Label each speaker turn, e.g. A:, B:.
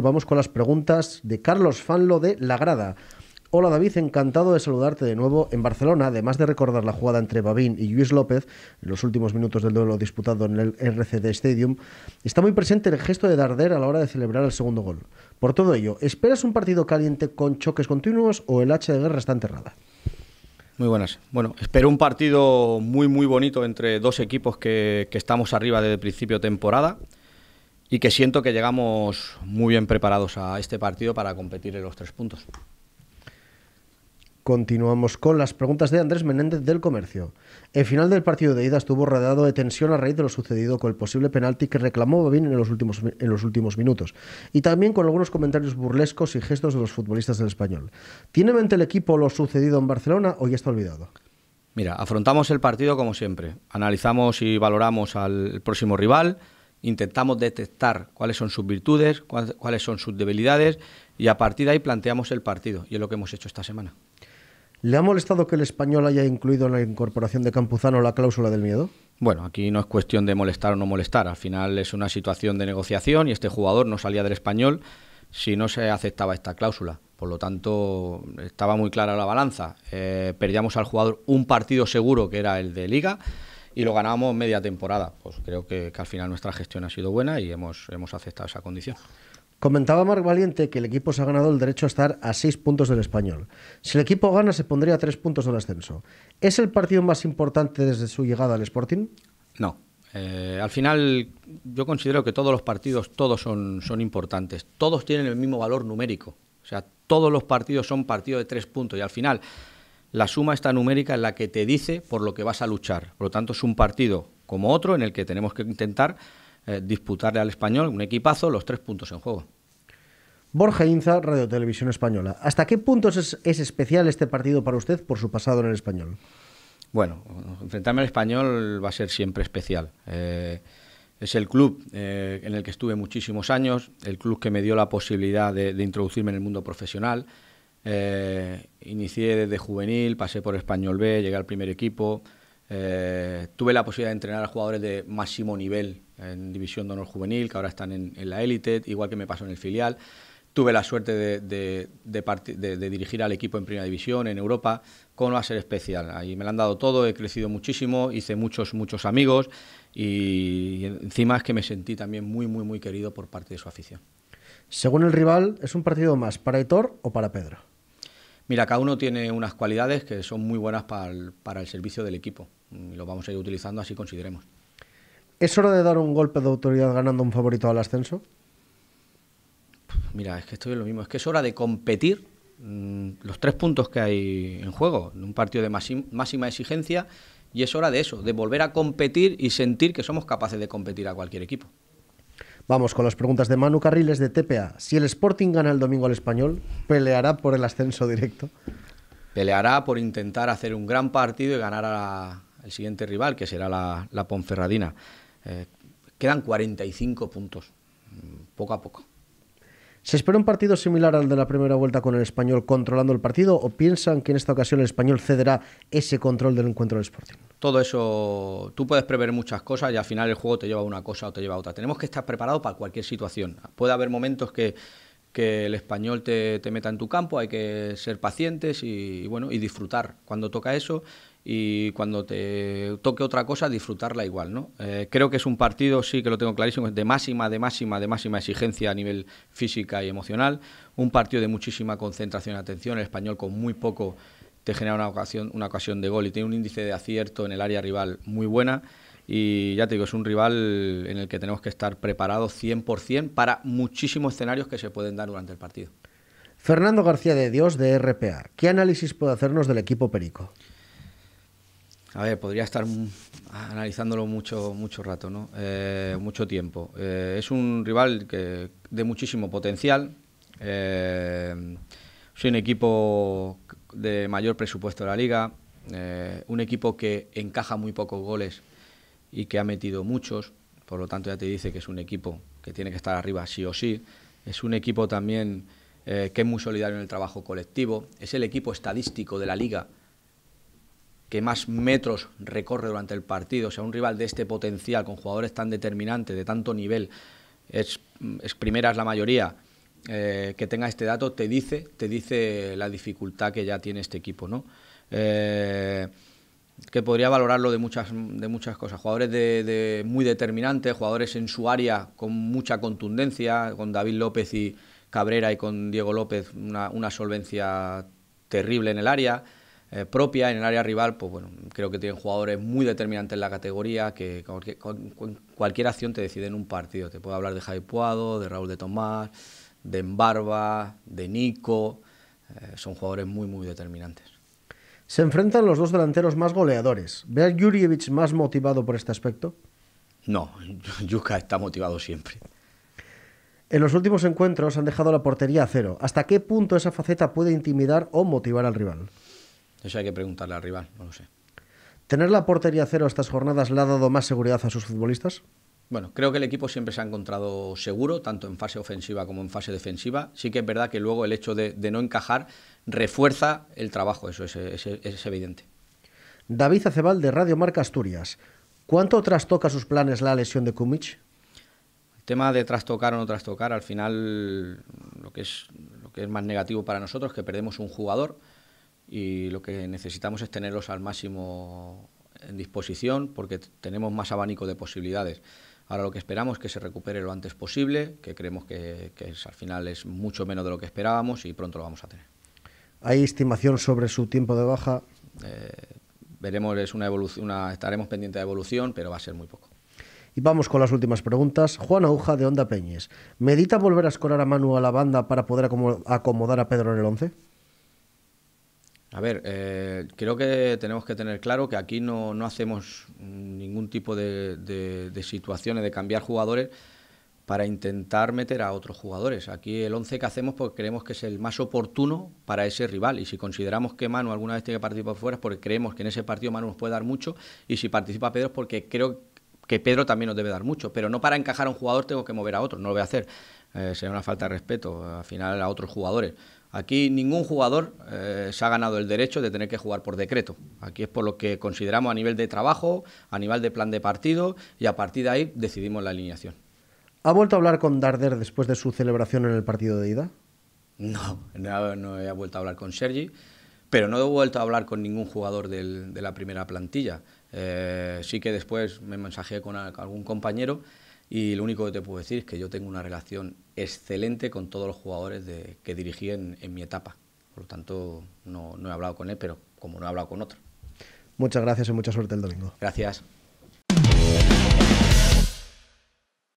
A: Vamos con las preguntas de Carlos Fanlo de La Grada. Hola David, encantado de saludarte de nuevo en Barcelona. Además de recordar la jugada entre Babín y Luis López, en los últimos minutos del duelo disputado en el RCD Stadium, está muy presente el gesto de Darder a la hora de celebrar el segundo gol. Por todo ello, ¿esperas un partido caliente con choques continuos o el h de guerra está enterrada? Muy buenas.
B: Bueno, espero un partido muy, muy bonito entre dos equipos que, estamos arriba desde principio de temporada y que siento que llegamos muy bien preparados a este partido para competir en los tres puntos.
A: Continuamos con las preguntas de Andrés Menéndez del Comercio. El final del partido de ida estuvo rodeado de tensión a raíz de lo sucedido con el posible penalti que reclamó Babín en los últimos, en los últimos minutos y también con algunos comentarios burlescos y gestos de los futbolistas del español. ¿Tiene en mente el equipo lo sucedido en Barcelona o ya está olvidado?
B: Mira, afrontamos el partido como siempre. Analizamos y valoramos al próximo rival intentamos detectar cuáles son sus virtudes, cuáles son sus debilidades y a partir de ahí planteamos el partido y es lo que hemos hecho esta semana.
A: ¿Le ha molestado que el español haya incluido en la incorporación de Campuzano la cláusula del miedo? Bueno, aquí no es
B: cuestión de molestar o no molestar. Al final es una situación de negociación y este jugador no salía del español si no se aceptaba esta cláusula. Por lo tanto, estaba muy clara la balanza. Eh, perdíamos al jugador un partido seguro que era el de liga y lo ganábamos media temporada. Pues creo que, al final nuestra gestión ha sido buena y hemos, hemos aceptado esa condición.
A: Comentaba Marc Valiente que el equipo se ha ganado el derecho a estar a seis puntos del español. Si el equipo gana, se pondría a tres puntos del ascenso. ¿Es el partido más importante desde su llegada al Sporting?
B: No. Eh, al final, yo considero que todos los partidos, todos son, son importantes. Todos tienen el mismo valor numérico. O sea, todos los partidos son partidos de tres puntos. Y al final, la suma está numérica en la que te dice por lo que vas a luchar. Por lo tanto, es un partido como otro en el que tenemos que intentar eh, disputarle al español, un equipazo, los tres puntos en juego.
A: Borja Inza, Radio Televisión Española. ¿Hasta qué puntos es, especial este partido para usted por su pasado en el español?
B: Bueno, enfrentarme al español va a ser siempre especial. Eh, es el club eh, en el que estuve muchísimos años, el club que me dio la posibilidad de introducirme en el mundo profesional, eh, inicié desde juvenil, pasé por Español B, llegué al primer equipo. Eh, tuve la posibilidad de entrenar a jugadores de máximo nivel en División de Honor Juvenil, que ahora están en, la élite, igual que me pasó en el filial. Tuve la suerte de, de, dirigir al equipo en Primera División, en Europa, con va a ser especial. Ahí me lo han dado todo, he crecido muchísimo, hice muchos, muchos amigos y, encima es que me sentí también muy, muy, muy querido por parte de su afición.
A: Según el rival, ¿es un partido más para Hitor o para Pedro?
B: Mira, cada uno tiene unas cualidades que son muy buenas para el, servicio del equipo lo vamos a ir utilizando así consideremos.
A: ¿Es hora de dar un golpe de autoridad ganando un favorito al ascenso?
B: Mira, es que estoy en lo mismo. Es que es hora de competir mm, los tres puntos que hay en juego en un partido de máxima exigencia y es hora de eso, de volver a competir y sentir que somos capaces de competir a cualquier equipo.
A: Vamos con las preguntas de Manu Carriles de TPA. Si el Sporting gana el domingo al español, ¿peleará por el ascenso directo?
B: Peleará por intentar hacer un gran partido y ganar al siguiente rival, que será la, la Ponferradina. Eh, quedan 45 puntos, mm, poco a poco.
A: ¿Se espera un partido similar al de la primera vuelta con el español controlando el partido o piensan que en esta ocasión el español cederá ese control del encuentro del Sporting?
B: Todo eso, tú puedes prever muchas cosas y al final el juego te lleva a una cosa o te lleva a otra. Tenemos que estar preparados para cualquier situación. Puede haber momentos que, el español te, te, meta en tu campo, hay que ser pacientes bueno, y disfrutar. Cuando toca eso, y cuando te toque otra cosa disfrutarla igual, ¿no? Eh, creo que es un partido, sí que lo tengo clarísimo, de máxima, de máxima, de máxima exigencia a nivel física y emocional, un partido de muchísima concentración y atención, el español con muy poco te genera una ocasión, una ocasión de gol y tiene un índice de acierto en el área rival muy buena y ya te digo, es un rival en el que tenemos que estar preparados 100% para muchísimos escenarios que se pueden dar durante el partido.
A: Fernando García de Dios de RPA, ¿qué análisis puede hacernos del equipo Perico?
B: A ver, podría estar analizándolo mucho, mucho rato, ¿no? Eh, mucho tiempo. Eh, es un rival que, de muchísimo potencial. es eh, soy un equipo de mayor presupuesto de la liga. un equipo que encaja muy pocos goles y que ha metido muchos. Por lo tanto, ya te dice que es un equipo que tiene que estar arriba sí o sí. Es un equipo también que es muy solidario en el trabajo colectivo. Es el equipo estadístico de la liga que más metros recorre durante el partido, o sea, un rival de este potencial, con jugadores tan determinantes, de tanto nivel, es, es la mayoría, eh, que tenga este dato, te dice, te dice la dificultad que ya tiene este equipo, ¿no? Eh, que podría valorarlo de muchas, de muchas cosas. Jugadores de, muy determinantes, jugadores en su área con mucha contundencia, con David López y Cabrera y con Diego López una, una solvencia terrible en el área. Eh, propia en el área rival, pues bueno, creo que tienen jugadores muy determinantes en la categoría que con cualquier acción te deciden en un partido. Te puedo hablar de Javi Puado, de Raúl de Tomás, de Embarba, de Nico. Eh, son jugadores muy, muy determinantes.
A: Se enfrentan los dos delanteros más goleadores. ¿Ve a más motivado por este aspecto?
B: No, Yuka está motivado siempre.
A: En los últimos encuentros han dejado la portería a cero. ¿Hasta qué punto esa faceta puede intimidar o motivar al rival?
B: Eso hay que preguntarle al rival, no lo sé.
A: ¿Tener la portería cero estas jornadas le ha dado más seguridad a sus futbolistas? Bueno,
B: creo que el equipo siempre se ha encontrado seguro, tanto en fase ofensiva como en fase defensiva. Sí que es verdad que luego el hecho de, no encajar refuerza el trabajo, eso es, evidente.
A: David Acebal de Radio Marca Asturias. ¿Cuánto trastoca sus planes la lesión de Kumic?
B: El tema de trastocar o no trastocar, al final lo que es, lo que es más negativo para nosotros es que perdemos un jugador y lo que necesitamos es tenerlos al máximo en disposición porque tenemos más abanico de posibilidades. Ahora lo que esperamos es que se recupere lo antes posible, que creemos que, al final es mucho menos de lo que esperábamos y pronto lo vamos a tener.
A: ¿Hay estimación sobre su tiempo de baja?
B: Eh, veremos, es una estaremos pendientes de evolución, pero va a ser muy poco.
A: Y vamos con las últimas preguntas. Juan Aguja de Onda Peñes. ¿Medita volver a escolar a Manu a la banda para poder acomodar a Pedro en el 11?
B: A ver, eh, creo que tenemos que tener claro que aquí no, hacemos ningún tipo de, de, situaciones de cambiar jugadores para intentar meter a otros jugadores. Aquí el 11 que hacemos porque creemos que es el más oportuno para ese rival y si consideramos que Manu alguna vez tiene que participar fuera es porque creemos que en ese partido Manu nos puede dar mucho y si participa Pedro es porque creo que Pedro también nos debe dar mucho, pero no para encajar a un jugador tengo que mover a otro, no lo voy a hacer, eh, sería una falta de respeto al final a otros jugadores. Aquí ningún jugador eh, se ha ganado el derecho de tener que jugar por decreto. Aquí es por lo que consideramos a nivel de trabajo, a nivel de plan de partido y a partir de ahí decidimos la alineación.
A: ¿Ha vuelto a hablar con Darder después de su celebración en el partido de ida? No,
B: no, he vuelto a hablar con Sergi, pero no he vuelto a hablar con ningún jugador de la primera plantilla. Eh, sí que después me mensajeé con algún compañero y lo único que te puedo decir es que yo tengo una relación excelente con todos los jugadores de, que dirigí en, mi etapa. Por lo tanto, no, no he hablado con él, pero como
A: no he hablado con otro. Muchas gracias y mucha suerte el domingo. Gracias.